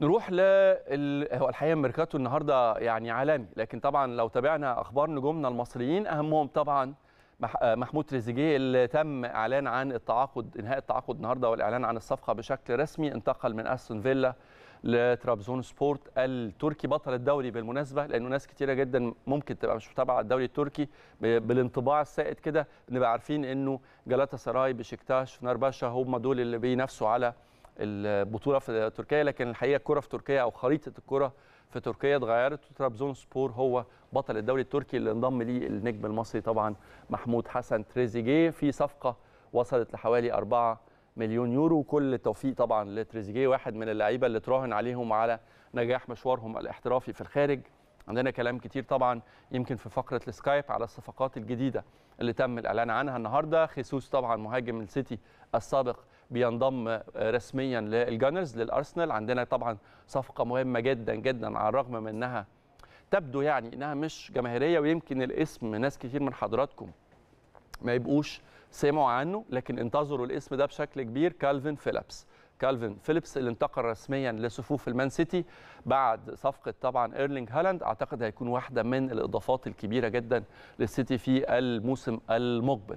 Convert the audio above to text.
نروح ل هو الحقيقه ميركاتو النهارده يعني عالمي لكن طبعا لو تابعنا اخبار نجومنا المصريين اهمهم طبعا محمود تريزيجيه اللي تم اعلان عن التعاقد انهاء التعاقد النهارده والاعلان عن الصفقه بشكل رسمي انتقل من استون فيلا لترابزون سبورت التركي بطل الدوري بالمناسبه لانه ناس كتيره جدا ممكن تبقى مش متابعه الدوري التركي بالانطباع السائد كده نبقى عارفين انه جلاتا سراي بشكتاش نرباشا هم دول اللي بينافسوا على البطوله في تركيا لكن الحقيقه الكره في تركيا او خريطه الكره في تركيا اتغيرت وترابزون سبور هو بطل الدوري التركي اللي انضم ليه النجم المصري طبعا محمود حسن تريزيجيه في صفقه وصلت لحوالي 4 مليون يورو وكل التوفيق طبعا لتريزيجيه واحد من اللعيبه اللي تراهن عليهم على نجاح مشوارهم الاحترافي في الخارج عندنا كلام كتير طبعا يمكن في فقره السكايب على الصفقات الجديده اللي تم الاعلان عنها النهارده خيسوس طبعا مهاجم السيتي السابق بينضم رسميا للجانرز للارسنال عندنا طبعا صفقه مهمه جدا جدا على الرغم من انها تبدو يعني انها مش جماهيريه ويمكن الاسم ناس كتير من حضراتكم ما يبقوش سمعوا عنه لكن انتظروا الاسم ده بشكل كبير كالفن فيليبس كالفن فيليبس اللي انتقل رسميا لصفوف المان سيتي بعد صفقه طبعا ايرلينج هالاند اعتقد هيكون واحده من الاضافات الكبيره جدا للسيتي في الموسم المقبل